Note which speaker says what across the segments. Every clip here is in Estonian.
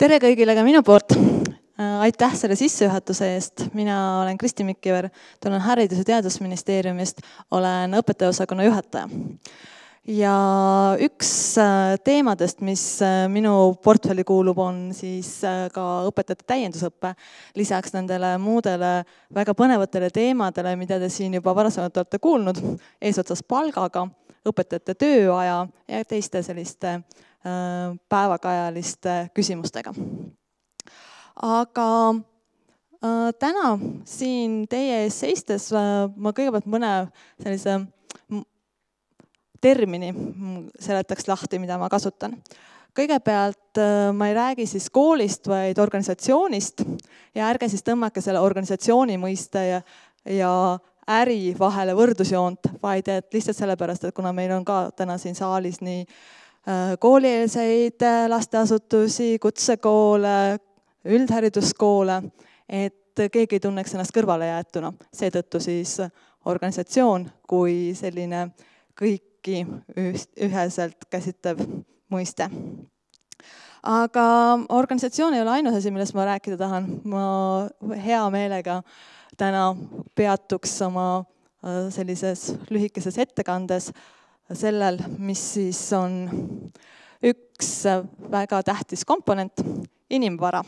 Speaker 1: tere kõigile ka minu poolt. Äh, aitäh selle sissejuhatuse eest, mina olen Kristi Mikkiver, tulen Haridus- ja Teadusministeeriumist, olen õpetajaosakonna juhataja. ja üks äh, teemadest, mis äh, minu portfelli kuulub, on siis ka õpetajate täiendusõpe. lisaks nendele muudele väga põnevatele teemadele, mida te siin juba varasemalt olete kuulnud, eesotsas palgaga, õpetajate tööaja ja teiste selliste äh, Äh, päevakajaliste küsimustega. aga äh, täna siin teie ees seistes äh, ma kõigepealt mõne sellise termini seletaks lahti, mida ma kasutan. kõigepealt ma ei räägi siis koolist, vaid organisatsioonist ja ärge siis tõmmake selle organisatsiooni mõiste ja, ja äri vahele võrdlusjoont, vaid et lihtsalt sellepärast, et kuna meil on ka täna siin saalis nii äh, Äh, koolieelseid äh, lasteasutusi, kutsekoole, üldhariduskoole, et keegi ei tunneks ennast kõrvalejäetuna. seetõttu siis organisatsioon kui selline kõiki üheselt käsitlev mõiste. aga organisatsioon ei ole ainus asi, millest ma rääkida tahan. ma hea meelega täna peatuks oma äh, sellises lühikeses ettekandes äh, sellel, mis siis on üks väga tähtis komponent, inimvara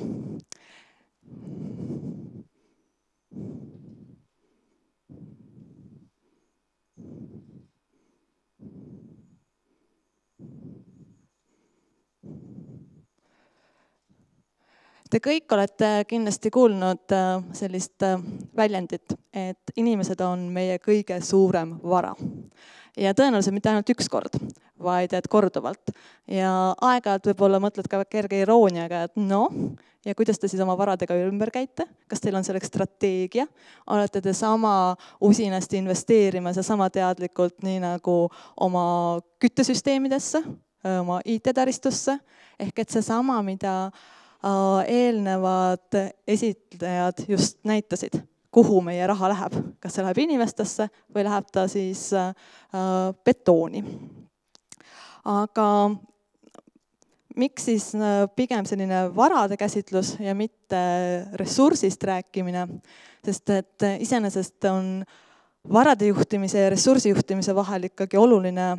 Speaker 1: Te kõik olete kindlasti kuulnud äh, sellist äh, väljendit, et inimesed on meie kõige suurem vara. ja tõenäoliselt mitte ainult üks kord, vaid et korduvalt. ja aeg-ajalt võib-olla mõtled ka kerge irooniaga, et noh, ja kuidas te siis oma varadega ümber käite, kas teil on selleks strateegia, olete te sama usinasti investeerimas ja sama teadlikult, nii nagu oma küttesüsteemidesse, oma IT-taristusse, ehk et seesama, mida Äh, eelnevad esitlejad just näitasid, kuhu meie raha läheb, kas see läheb inimestesse või läheb ta siis äh, betooni. aga miks siis äh, pigem selline varade käsitlus ja mitte ressursist rääkimine, sest et iseenesest on varade juhtimise ja ressursi juhtimise vahel ikkagi oluline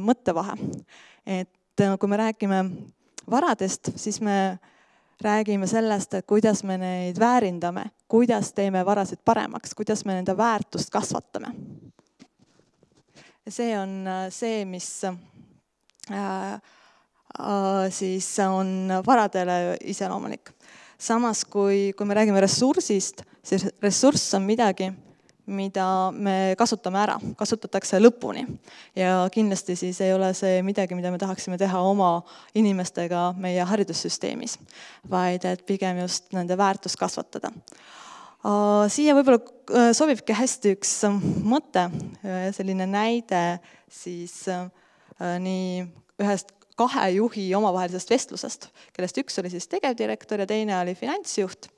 Speaker 1: mõttevahe. et kui me räägime varadest, siis me räägime sellest, et kuidas me neid väärindame, kuidas teeme varasid paremaks, kuidas me nende väärtust kasvatame. see on äh, see, mis äh, äh, siis on varadele iseloomulik. samas kui, kui me räägime ressursist, siis ressurss on midagi, mida me kasutame ära, kasutatakse lõpuni. ja kindlasti siis ei ole see midagi, mida me tahaksime teha oma inimestega meie haridussüsteemis, vaid et pigem just nende väärtust kasvatada. Siia võib-olla äh, sobibki hästi üks mõte, äh, selline näide siis äh, nii ühest kahe juhi omavahelisest vestlusest, kellest üks oli siis tegevdirektor ja teine oli finantsjuht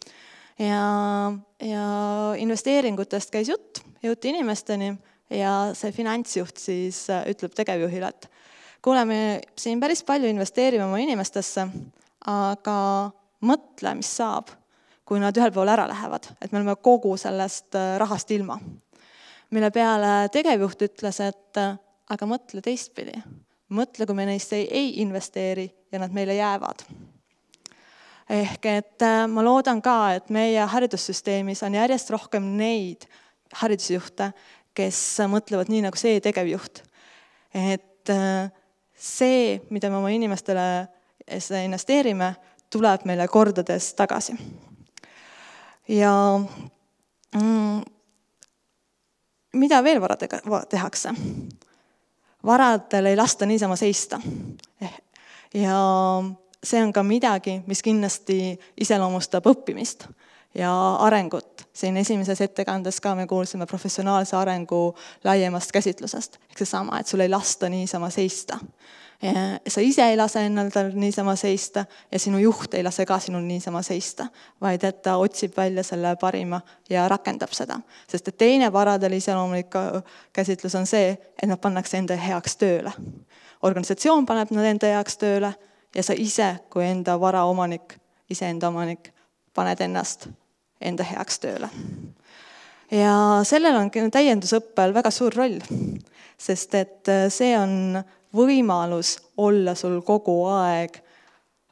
Speaker 1: ja, ja investeeringutest käis jutt, jõuti inimesteni ja see finantsjuht siis äh, ütleb tegevjuhile, et kuule, me siin päris palju investeerime oma inimestesse, aga mõtle, mis saab, kui nad ühel pool ära lähevad, et me oleme kogu sellest äh, rahast ilma. mille peale tegevjuht ütles, et aga mõtle teistpidi, mõtle, kui me neisse ei, ei investeeri ja nad meile jäävad ehk et äh, ma loodan ka, et meie haridussüsteemis on järjest rohkem neid haridusjuhte, kes mõtlevad nii, nagu see tegevjuht. et äh, see, mida me oma inimestele seda investeerime, tuleb meile kordades tagasi. ja mm, mida veel varadega tehakse? varadel ei lasta niisama seista. ja see on ka midagi, mis kindlasti iseloomustab õppimist ja arengut. siin esimeses ettekandes ka me kuulsime professionaalse arengu laiemast käsitlusest, ehk seesama, et sul ei lasta niisama seista. sa ise ei lase endal niisama seista ja sinu juht ei lase ka sinul niisama seista, vaid et ta otsib välja selle parima ja rakendab seda. sest et teine paradeli iseloomulik äh, käsitlus on see, et nad pannakse enda heaks tööle. organisatsioon paneb nad enda heaks tööle ja sa ise kui enda varaomanik, iseenda omanik, paned ennast enda heaks tööle. ja sellel on täiendusõppel väga suur roll, sest et äh, see on võimalus olla sul kogu aeg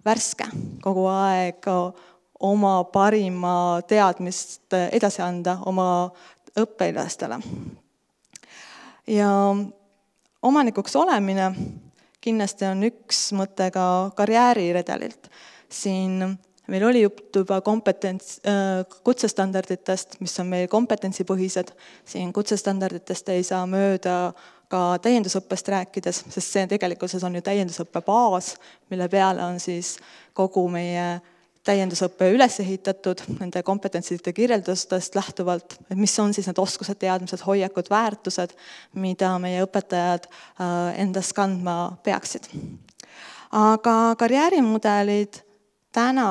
Speaker 1: värske, kogu aeg äh, oma parima teadmist edasi anda oma õpilastele. ja omanikuks olemine kindlasti on üks mõte ka karjääriredelilt. siin meil oli juttu juba kompetents, äh, kutsestandarditest, mis on meil kompetentsipõhised, siin kutsestandarditest ei saa mööda ka täiendusõppest rääkides, sest see tegelikkuses on ju täiendusõppe baas, mille peale on siis kogu meie täiendusõpe üles ehitatud nende kompetentside kirjeldustest lähtuvalt, et mis on siis need oskused, teadmised, hoiakud, väärtused, mida meie õpetajad äh, endas kandma peaksid. aga karjäärimudelid täna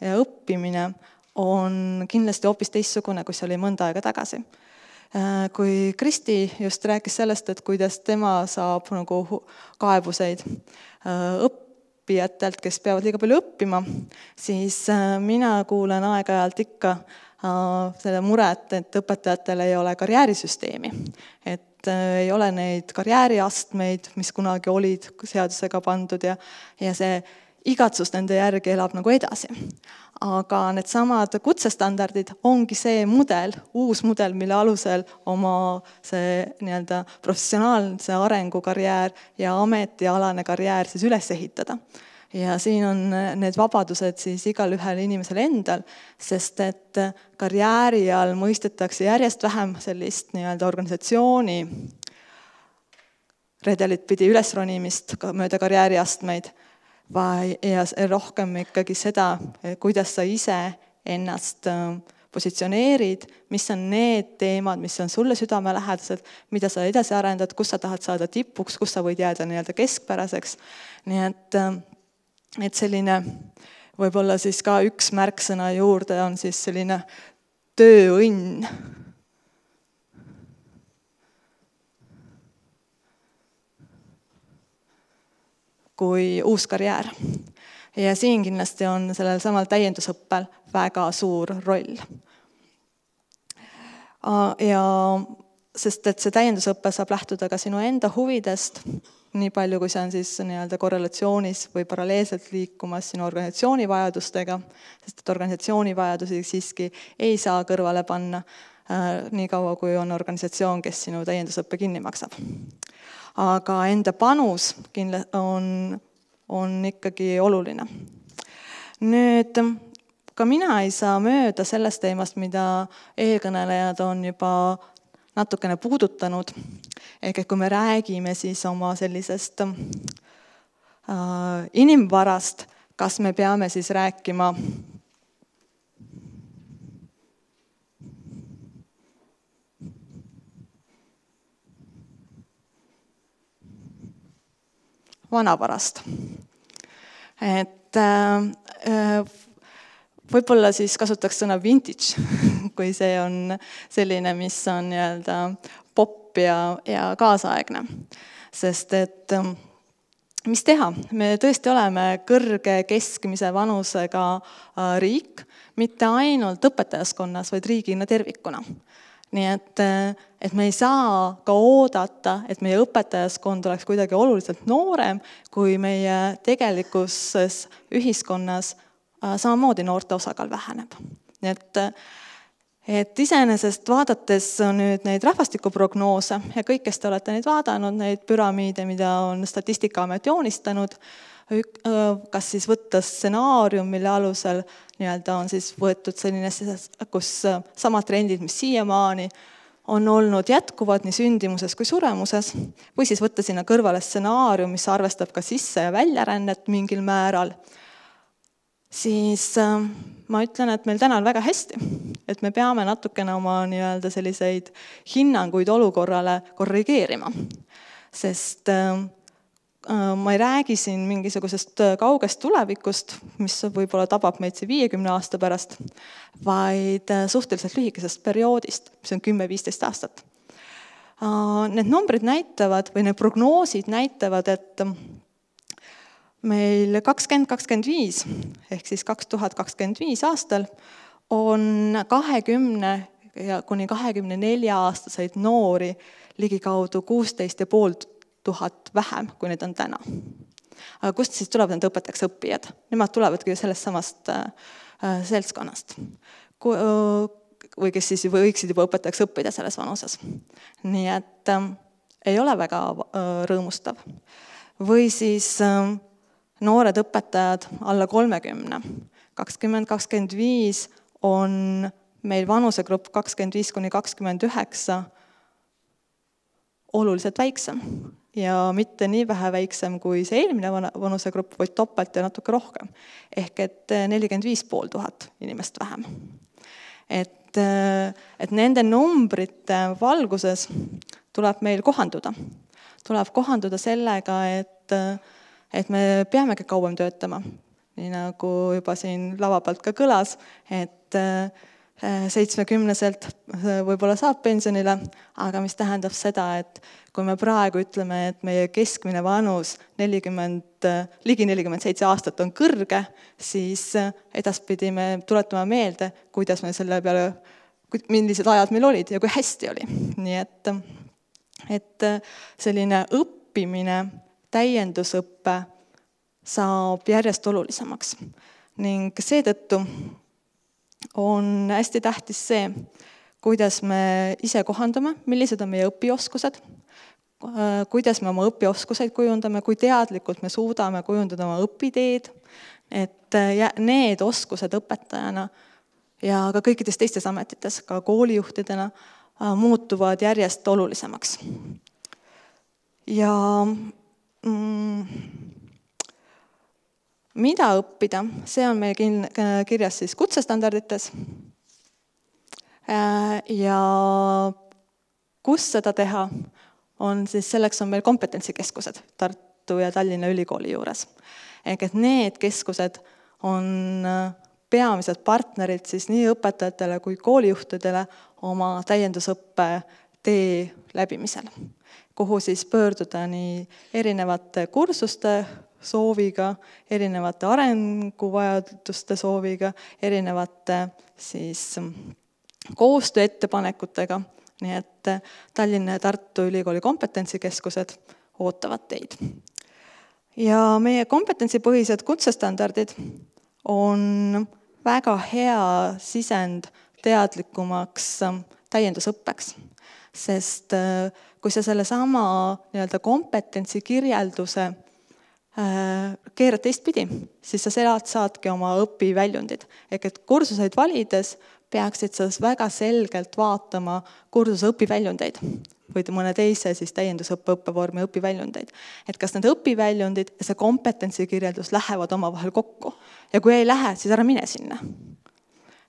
Speaker 1: ja õppimine on kindlasti hoopis teistsugune, kui see oli mõnda aega tagasi äh, kui Kristi just rääkis sellest, et kuidas tema saab nagu kaebuseid äh, õppida, õppijatelt, kes peavad liiga palju õppima, siis äh, mina kuulen aeg-ajalt ikka äh, selle muret, et õpetajatel ei ole karjäärisüsteemi. et äh, ei ole neid karjääriastmeid, mis kunagi olid seadusega pandud ja, ja see igatsus nende järgi elab nagu edasi. aga needsamad kutsestandardid ongi see mudel, uus mudel, mille alusel oma see nii-öelda professionaalse arengukarjäär ja ametialane karjäär siis üles ehitada ja siin on need vabadused siis igalühel inimesel endal, sest et karjääri all mõistetakse järjest vähem sellist nii-öelda organisatsiooni redelit pidi üles ronimist mööda karjääriastmeid vai, ja rohkem ikkagi seda, eh, kuidas sa ise ennast eh, positsioneerid, mis on need teemad, mis on sulle südamelähedased, mida sa edasi arendad, kus sa tahad saada tipuks, kus sa võid jääda nii-öelda keskpäraseks. nii et, eh, et selline võib-olla siis ka üks märksõna juurde on siis selline tööõnn kui uus karjäär. ja siin kindlasti on sellel samal täiendusõppel väga suur roll. ja sest et see täiendusõpe saab lähtuda ka sinu enda huvidest, nii palju, kui see on siis nii-öelda korrelatsioonis või paralleelselt liikumas sinu organisatsiooni vajadustega, sest et organisatsiooni vajadusi siiski ei saa kõrvale panna äh, niikaua, kui on organisatsioon, kes sinu täiendusõppe kinni maksab aga enda panus kindla-, on, on ikkagi oluline. nüüd ka mina ei saa mööda sellest teemast, mida eelkõnelejad on juba natukene puudutanud. ehk et kui me räägime siis oma sellisest äh, inimvarast, kas me peame siis rääkima äh, vanavarast. et äh, äh, võib-olla siis kasutaks sõna vintage, kui see on selline, mis on nii-öelda popp ja, ja kaasaegne. sest et äh, mis teha, me tõesti oleme kõrge keskmise vanusega riik, mitte ainult õpetajaskonnas, vaid riigina tervikuna nii et, äh, et me ei saa ka oodata, et meie õpetajaskond oleks kuidagi oluliselt noorem, kui meie tegelikkuses ühiskonnas äh, samamoodi noorte osakaal väheneb. nii et, äh, et iseenesest vaadates nüüd neid rahvastikuprognoose ja kõik, kes te olete neid vaadanud, neid püramiide, mida on Statistikaamet joonistanud, Äh, kas siis võtta stsenaarium, mille alusel nii-öelda on siis võetud selline, kus äh, samad trendid, mis siiamaani on olnud jätkuvad nii sündimuses kui suremuses, või siis võtta sinna kõrvale stsenaarium, mis arvestab ka sisse- ja väljarännet mingil määral, siis äh, ma ütlen, et meil täna on väga hästi, et me peame natukene oma nii-öelda selliseid hinnanguid olukorrale korrigeerima, sest äh, Äh, ma ei räägi siin mingisugusest äh, kaugest tulevikust, mis võib-olla tabab meid siin viiekümne aasta pärast, vaid äh, suhteliselt lühikesest perioodist, mis on kümme-viisteist aastat. Need numbrid näitavad või need prognoosid näitavad, et meil kakskümmend kakskümmend viis ehk siis kaks tuhat kakskümmend viis aastal on kahekümne ja kuni kahekümne nelja aastaseid noori ligikaudu kuusteist ja poolt tuhat vähem, kui neid on täna. aga kust siis tulevad need õpetajaks õppijad? Nemad tulevadki sellest samast äh, äh, seltskonnast äh, või kes siis võiksid juba õpetajaks õppida selles vanuses. nii et äh, ei ole väga äh, rõõmustav. või siis äh, noored õpetajad alla kolmekümne, kakskümmend, kakskümmend viis on meil vanusegrupp kakskümmend viis kuni kakskümmend üheksa oluliselt väiksem ja mitte nii vähe väiksem kui see eelmine vanusegrupp, vaid topelt ja natuke rohkem. ehk et eh, nelikümmend viis pool tuhat inimest vähem. et, eh, et nende numbrite valguses tuleb meil kohanduda. tuleb kohanduda sellega, et, eh, et me peamegi kauem töötama, nii nagu juba siin lava pealt ka kõlas, et Eh, seitsmekümneselt eh, võib-olla saab pensionile, aga mis tähendab seda, et kui me praegu ütleme, et meie keskmine vanus nelikümmend, eh, ligi nelikümmend seitse aastat on kõrge, siis edaspidi me tuletame meelde, kuidas me selle peale, millised ajad meil olid ja kui hästi oli. nii et, et selline õppimine, täiendusõpe saab järjest olulisemaks ning seetõttu on hästi tähtis see, kuidas me ise kohandame, millised on meie õpioskused, kuidas me oma õpioskuseid kujundame, kui teadlikult me suudame kujundada oma õpiteed, et äh, need oskused õpetajana ja ka kõikides teistes ametites, ka koolijuhtidena, äh, muutuvad järjest olulisemaks. ja mm, mida õppida, see on meil kin-, kirjas siis kutsestandardites. Äh, ja kus seda teha, on siis, selleks on meil kompetentsikeskused Tartu ja Tallinna Ülikooli juures. ehk et need keskused on äh, peamised partnerid siis nii õpetajatele kui koolijuhtidele oma täiendusõppe tee läbimisel, kuhu siis pöörduda nii erinevate kursuste sooviga, erinevate arenguvajaduste sooviga, erinevate siis mm, koostööettepanekutega, nii et eh, Tallinna ja Tartu Ülikooli kompetentsikeskused ootavad teid. ja meie kompetentsipõhised kutsestandardid on väga hea sisend teadlikumaks mm, täiendusõppeks, sest eh, kui sa sellesama nii-öelda kompetentsi kirjelduse Äh, keerad teistpidi, siis sa sealt saadki oma õpiväljundid. ehk et kursuseid valides peaksid sa väga selgelt vaatama kursuse õpiväljundeid või mõne teise siis täiendusõppe õppevormi õpiväljundeid. et kas need õpiväljundid ja see kompetentsikirjeldus lähevad omavahel kokku ja kui ei lähe, siis ära mine sinna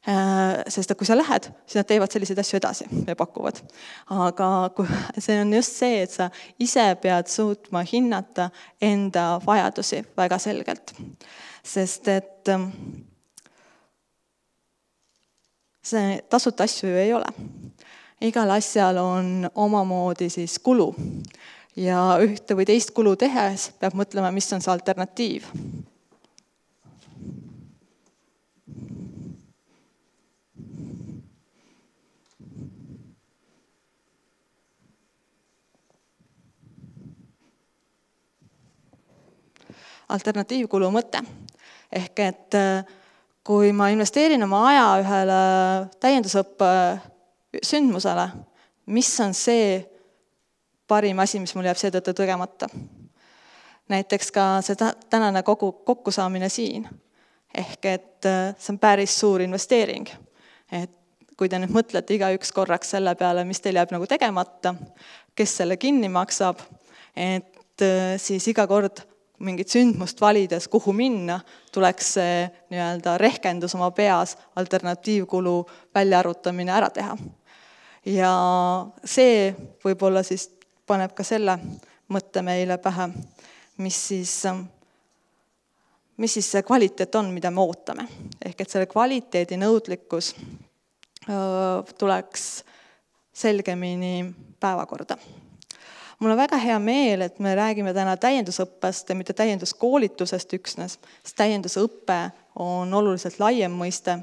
Speaker 1: Äh, sest et kui sa lähed, siis nad teevad selliseid asju edasi ja pakuvad. aga kui, see on just see, et sa ise pead suutma hinnata enda vajadusi väga selgelt, sest et ähm, see tasuta asju ju ei ole. igal asjal on omamoodi siis kulu ja ühte või teist kulu tehes peab mõtlema, mis on see alternatiiv alternatiivkulu mõte. ehk et äh, kui ma investeerin oma aja ühele täiendusõppe äh, sündmusele, mis on see parim asi, mis mul jääb seetõttu tegemata. näiteks ka see tänane kogu, kokkusaamine siin. ehk et äh, see on päris suur investeering. et kui te nüüd mõtlete igaüks korraks selle peale, mis teil jääb nagu tegemata, kes selle kinni maksab, et siis iga kord mingit sündmust valides, kuhu minna, tuleks see nii-öelda rehkendus oma peas, alternatiivkulu väljaarvutamine ära teha. ja see võib-olla siis paneb ka selle mõtte meile pähe, mis siis, mis siis see kvaliteet on, mida me ootame. ehk et selle kvaliteedi nõudlikkus tuleks selgemini päevakorda mul on väga hea meel, et me räägime täna täiendusõppest ja mitte täienduskoolitusest üksnes, sest täiendusõpe on oluliselt laiem mõiste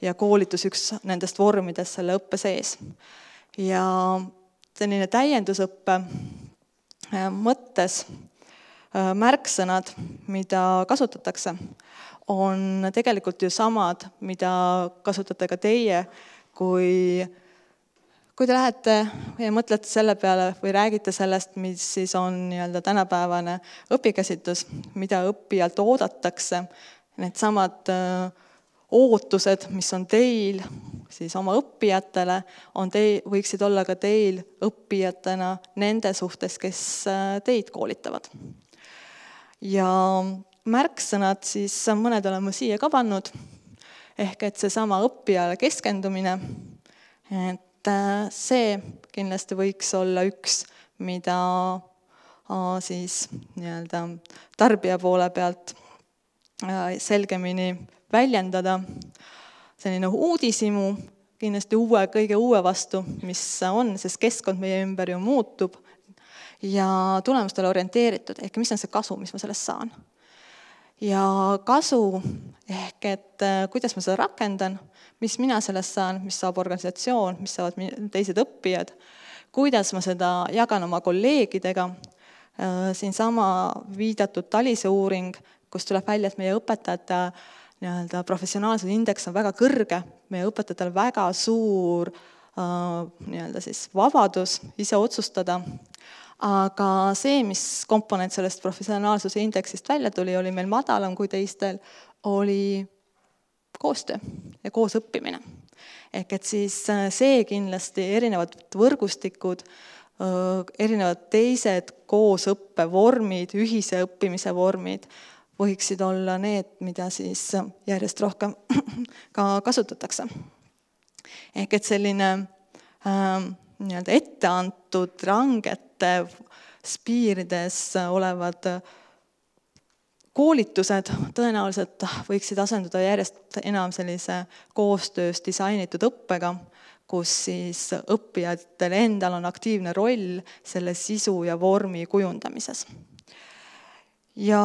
Speaker 1: ja koolitus üks nendest vormidest selle õppe sees. ja selline täiendusõppe äh, mõttes äh, märksõnad, mida kasutatakse, on tegelikult ju samad, mida kasutate ka teie, kui kui te lähete ja mõtlete selle peale või räägite sellest, mis siis on nii-öelda tänapäevane õpikäsitlus, mida õppijalt oodatakse, needsamad äh, ootused, mis on teil siis oma õppijatele, on tei-, võiksid olla ka teil õppijatena nende suhtes, kes äh, teid koolitavad. ja märksõnad siis, mõned olen ma siia ka pannud, ehk et seesama õppijale keskendumine, et et äh, see kindlasti võiks olla üks, mida äh, siis nii-öelda tarbija poole pealt äh, selgemini väljendada. selline uudishimu kindlasti uue, kõige uue vastu, mis on, sest keskkond meie ümber ju muutub ja tulemustele orienteeritud, ehk mis on see kasu, mis ma sellest saan. ja kasu ehk et kuidas ma seda rakendan mis mina sellest saan, mis saab organisatsioon, mis saavad teised õppijad, kuidas ma seda jagan oma kolleegidega, äh, siinsama viidatud Talise uuring, kus tuleb välja, et meie õpetajate nii-öelda professionaalsuse indeks on väga kõrge, meie õpetajatel väga suur äh, nii-öelda siis vabadus ise otsustada, aga see, mis komponent sellest professionaalsuse indeksist välja tuli, oli meil madalam kui teistel, oli koostöö ja koos õppimine. ehk et siis äh, see kindlasti, erinevad võrgustikud, äh, erinevad teised koosõppevormid, ühise õppimise vormid, võiksid olla need, mida siis äh, järjest rohkem ka kasutatakse. ehk et selline äh, nii-öelda ette antud rangete piirides olevad äh, koolitused tõenäoliselt võiksid asenduda järjest enam sellise koostöös disainitud õppega, kus siis õppijatel endal on aktiivne roll selle sisu ja vormi kujundamises. ja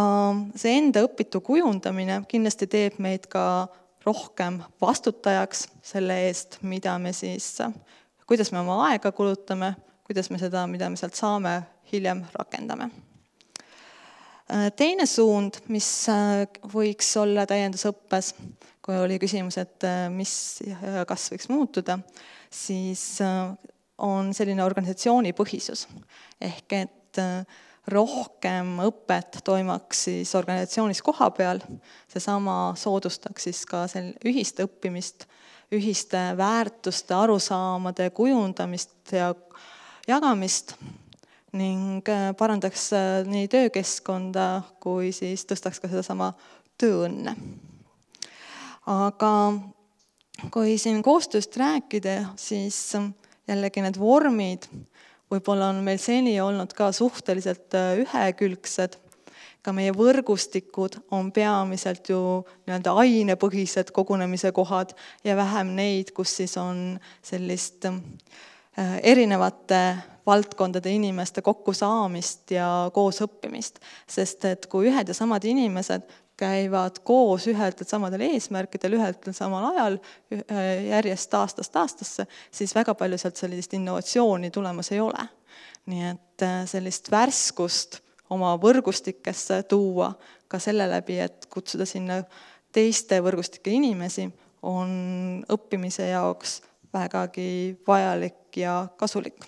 Speaker 1: see enda õpitu kujundamine kindlasti teeb meid ka rohkem vastutajaks selle eest, mida me siis, kuidas me oma aega kulutame, kuidas me seda, mida me sealt saame, hiljem rakendame Äh, teine suund, mis äh, võiks olla täiendusõppes, kui oli küsimus, et äh, mis, kas võiks muutuda, siis on selline organisatsioonipõhisus. ehk et rohkem õpet toimuks siis organisatsioonis koha peal, seesama soodustaks siis ka sel-, ühist õppimist, ühiste väärtuste, arusaamade kujundamist ja jagamist ning äh, parandaks äh, nii töökeskkonda kui siis tõstaks ka sedasama tööõnne. aga kui siin koostööst rääkida, siis jällegi need vormid võib-olla on meil seni olnud ka suhteliselt äh, ühekülgsed, ka meie võrgustikud on peamiselt ju nii-öelda ainepõhised kogunemise kohad ja vähem neid, kus siis on sellist äh, Äh, erinevate valdkondade inimeste kokkusaamist ja koosõppimist, sest et kui ühed ja samad inimesed käivad koos ühelt ja samadel eesmärkidel ühelt ja samal ajal äh, järjest aastast aastasse, siis väga palju sealt sellist innovatsiooni tulemas ei ole. nii et äh, sellist värskust oma võrgustikesse tuua ka selle läbi, et kutsuda sinna teiste võrgustike inimesi, on õppimise jaoks vägagi vajalik ja kasulik.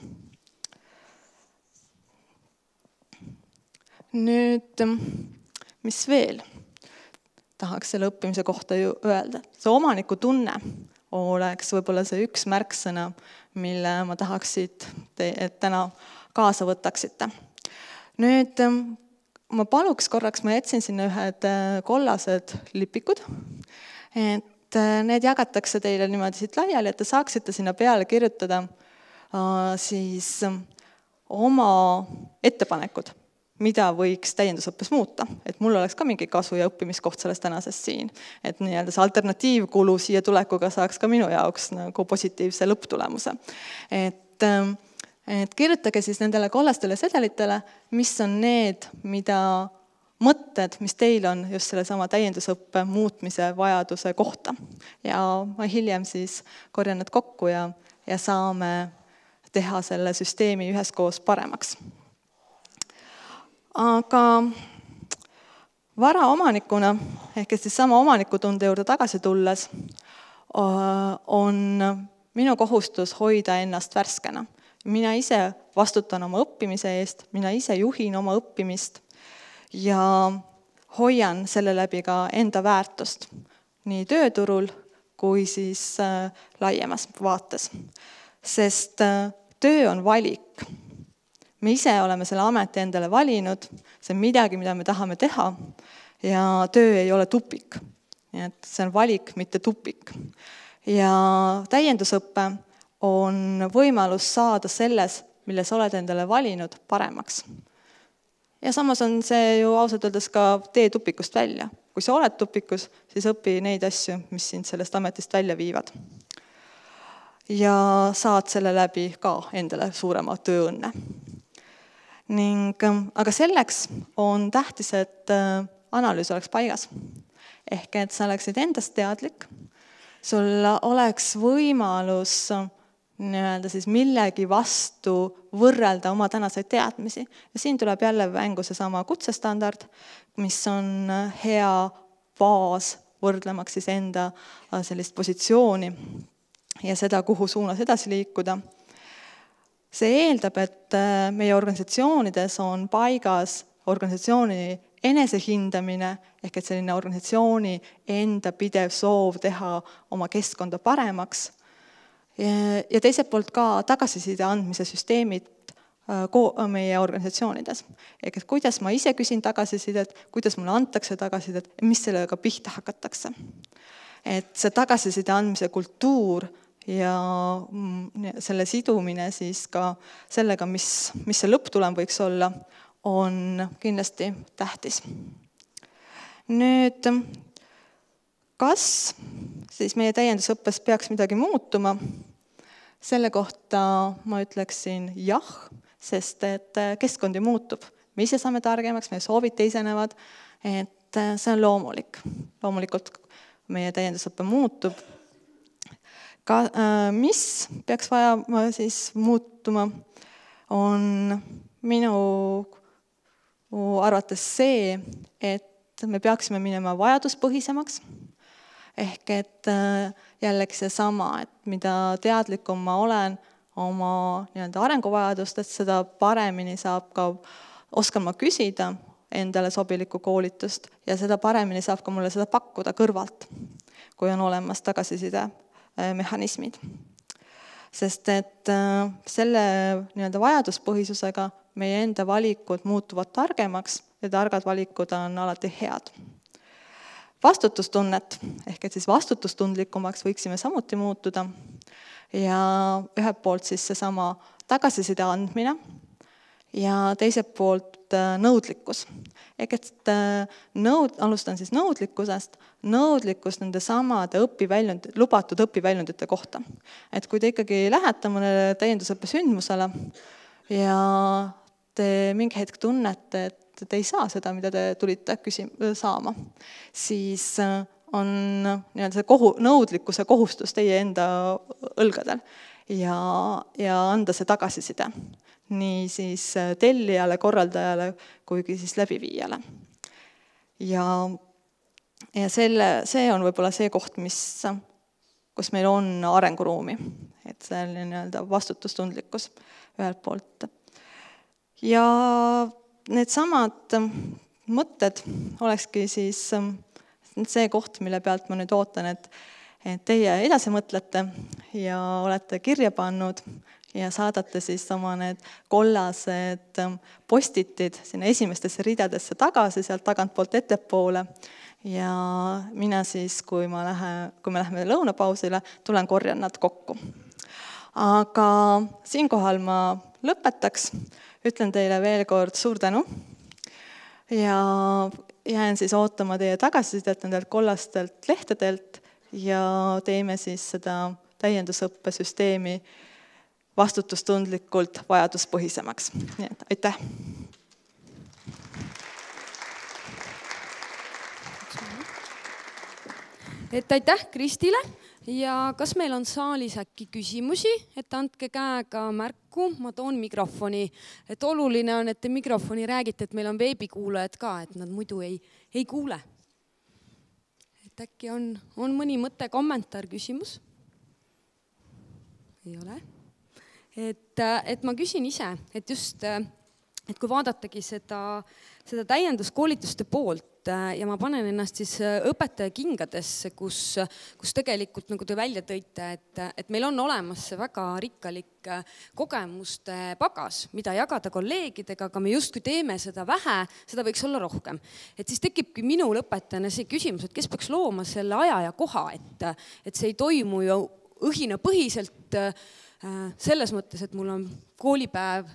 Speaker 1: nüüd, mis veel tahaks selle õppimise kohta ju öelda, see omanikutunne oleks võib-olla see üks märksõna, mille ma tahaksid, et täna kaasa võtaksite. nüüd ma paluks korraks, ma jätsin sinna ühed kollased lipikud, et et äh, need jagatakse teile niimoodi siit laiali, et te saaksite sinna peale kirjutada äh, siis äh, oma ettepanekud, mida võiks täiendusõppes muuta, et mul oleks ka mingi kasu ja õppimiskoht sellest tänasest siin. et nii-öelda see alternatiivkulu siia tulekuga saaks ka minu jaoks nagu positiivse lõpptulemuse. et, et kirjutage siis nendele kollastele sedelitele, mis on need, mida mõtted, mis teil on just sellesama täiendusõppe muutmise vajaduse kohta. ja ma hiljem siis korjan need kokku ja, ja saame teha selle süsteemi üheskoos paremaks. aga varaomanikuna, ehk siis sama omanikutunde juurde tagasi tulles, on minu kohustus hoida ennast värskena. mina ise vastutan oma õppimise eest, mina ise juhin oma õppimist ja hoian selle läbi ka enda väärtust nii tööturul kui siis äh, laiemas vaates. sest äh, töö on valik. me ise oleme selle ameti endale valinud, see on midagi, mida me tahame teha ja töö ei ole tupik. nii et see on valik, mitte tupik. ja täiendusõpe on võimalus saada selles, milles oled endale valinud, paremaks ja samas on see ju ausalt öeldes ka tee tupikust välja. kui sa oled tupikus, siis õpi neid asju, mis sind sellest ametist välja viivad. ja saad selle läbi ka endale suurema tööõnne. ning, ähm, aga selleks on tähtis, et äh, analüüs oleks paigas. ehk et sa oleksid endast teadlik, sul oleks võimalus nii-öelda siis millegi vastu võrrelda oma tänaseid teadmisi. ja siin tuleb jälle mängu seesama kutsestandard, mis on hea baas võrdlemaks siis enda äh, sellist positsiooni ja seda, kuhu suunas edasi liikuda. see eeldab, et äh, meie organisatsioonides on paigas organisatsiooni enesehindamine ehk et selline organisatsiooni enda pidev soov teha oma keskkonda paremaks ja teiselt poolt ka tagasiside andmise süsteemid äh, ko-, meie organisatsioonides. ehk et kuidas ma ise küsin tagasisidet, kuidas mulle antakse tagasisidet ja mis sellega pihta hakatakse. et see tagasiside andmise kultuur ja mm, selle sidumine siis ka sellega, mis, mis see lõpptulem võiks olla, on kindlasti tähtis. nüüd kas siis meie täiendusõppes peaks midagi muutuma? selle kohta ma ütleksin jah, sest et äh, keskkond ju muutub, me ise saame targemaks, meie soovid teisenevad, et äh, see on loomulik. loomulikult meie täiendusõpe muutub. ka, äh, mis peaks vajama siis muutuma, on minu arvates see, et me peaksime minema vajaduspõhisemaks ehk et äh, jällegi seesama, et mida teadlikum ma olen oma nii-öelda arenguvajadustest, seda paremini saab ka, oskan ma küsida endale sobilikku koolitust ja seda paremini saab ka mulle seda pakkuda kõrvalt, kui on olemas tagasisidemehhanismid. Äh, sest et äh, selle nii-öelda vajaduspõhisusega meie enda valikud muutuvad targemaks ja targad valikud on alati head vastutustunnet, ehk et siis vastutustundlikumaks võiksime samuti muutuda ja ühelt poolt siis seesama tagasiside andmine ja teiselt poolt äh, nõudlikkus. ehk et äh, nõud, alustan siis nõudlikkusest, nõudlikkus nende samade õpiväljund, lubatud õpiväljundite kohta. et kui te ikkagi lähete mõnele täiendusõppe sündmusele ja te mingi hetk tunnete, et et te ei saa seda, mida te tulite küsi-, saama, siis äh, on äh, nii-öelda see kohu, nõudlikkuse kohustus teie enda õlgadel ja, ja anda see tagasiside nii siis äh, tellijale, korraldajale kui ka siis läbiviijale. ja, ja selle, see on võib-olla see koht, mis, kus meil on arenguruumi, et selline nii-öelda vastutustundlikkus ühelt poolt. ja needsamad ähm, mõtted olekski siis ähm, see koht, mille pealt ma nüüd ootan, et, et teie edasi mõtlete ja olete kirja pannud ja saadate siis oma need kollased ähm, postitid sinna esimestesse ridadesse tagasi, sealt tagantpoolt ettepoole. ja mina siis, kui ma lähen, kui me läheme lõunapausile, tulen korjan nad kokku. aga siinkohal ma lõpetaks, ütlen teile veel kord suur tänu ja jään siis ootama teie tagasisidet nendelt kollastelt lehtedelt ja teeme siis seda täiendusõppesüsteemi vastutustundlikult vajaduspõhisemaks, nii et aitäh.
Speaker 2: et aitäh Kristile ja kas meil on saalis äkki küsimusi, et andke käega märku, ma toon mikrofoni, et oluline on, et te mikrofoni räägite, et meil on veebikuulajad ka, et nad muidu ei, ei kuule. et äkki on, on mõni mõte, kommentaar, küsimus? ei ole? et, et ma küsin ise, et just, et kui vaadatagi seda, seda täienduskoolituste poolt, et äh, ja ma panen ennast siis äh, õpetaja kingadesse, kus, kus tegelikult nagu te välja tõite, et, et meil on olemas see väga rikkalik äh, kogemuste pagas, mida jagada kolleegidega, aga me justkui teeme seda vähe, seda võiks olla rohkem. et siis tekibki minul õpetajana see küsimus, et kes peaks looma selle aja ja koha, et, et see ei toimu ju õhinapõhiselt selles mõttes, et mul on koolipäev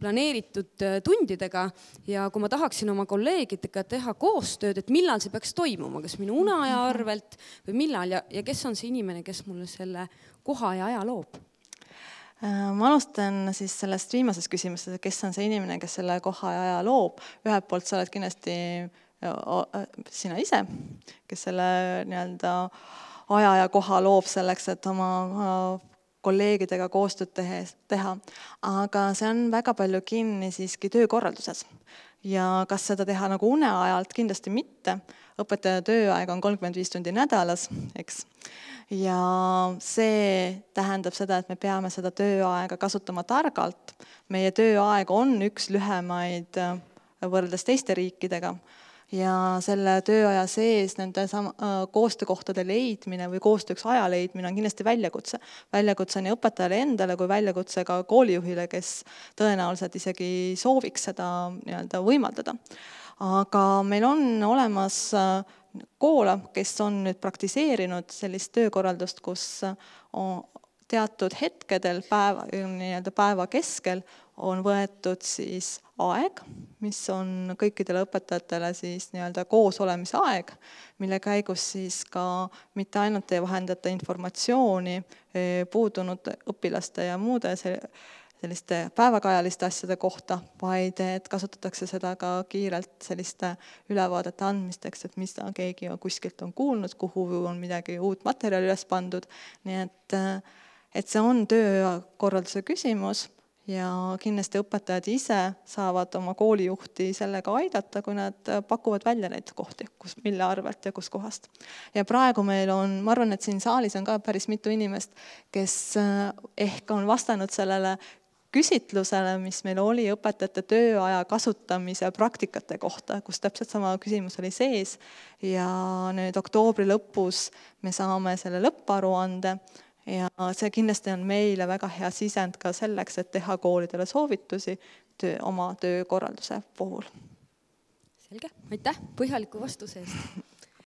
Speaker 2: planeeritud äh, tundidega ja kui ma tahaksin oma kolleegidega teha koostööd, et millal see peaks toimuma, kas minu uneaja mhm. arvelt või millal ja, ja kes on see inimene, kes mulle selle koha ja aja loob? Äh, ma alustan
Speaker 1: siis sellest viimasest küsimusest, et kes on see inimene, kes selle koha ja aja loob. ühelt poolt sa oled kindlasti äh, sina ise, kes selle nii-öelda aja ja koha loob selleks, et oma kolleegidega koostööd tehes, teha. aga see on väga palju kinni siiski töökorralduses ja kas seda teha nagu une ajalt, kindlasti mitte. õpetaja tööaeg on kolmkümmend viis tundi nädalas, eks. ja see tähendab seda, et me peame seda tööaega kasutama targalt. meie tööaeg on üks lühemaid võrreldes teiste riikidega ja selle tööaja sees nende sama, äh, koostöökohtade leidmine või koostööks aja leidmine on kindlasti väljakutse. väljakutse nii õpetajale endale kui väljakutse ka koolijuhile, kes tõenäoliselt isegi sooviks seda nii-öelda võimaldada. aga meil on olemas äh, koole, kes on nüüd praktiseerinud sellist töökorraldust, kus äh, teatud hetkedel päeva, nii-öelda päeva keskel on võetud siis aeg, mis on kõikidele õpetajatele siis nii-öelda koosolemise aeg, mille käigus siis ka mitte ainult ei vahendata informatsiooni eh, puudunud õpilaste ja muude selliste päevakajaliste asjade kohta, vaid et kasutatakse seda ka kiirelt selliste ülevaadete andmisteks, et mis keegi on kuskilt on kuulnud, kuhu on midagi uut materjali üles pandud, nii et äh, et see on töökorralduse küsimus ja kindlasti õpetajad ise saavad oma koolijuhti sellega aidata, kui nad pakuvad välja neid kohti, kus, mille arvelt ja kuskohast. ja praegu meil on, ma arvan, et siin saalis on ka päris mitu inimest, kes eh, ehk on vastanud sellele küsitlusele, mis meil oli õpetajate tööaja kasutamise praktikate kohta, kus täpselt sama küsimus oli sees ja nüüd oktoobri lõpus me saame selle lõpparuande ja see kindlasti on meile väga hea sisend ka selleks, et teha koolidele soovitusi töö, oma töökorralduse puhul.
Speaker 2: selge, aitäh põhjaliku vastuse eest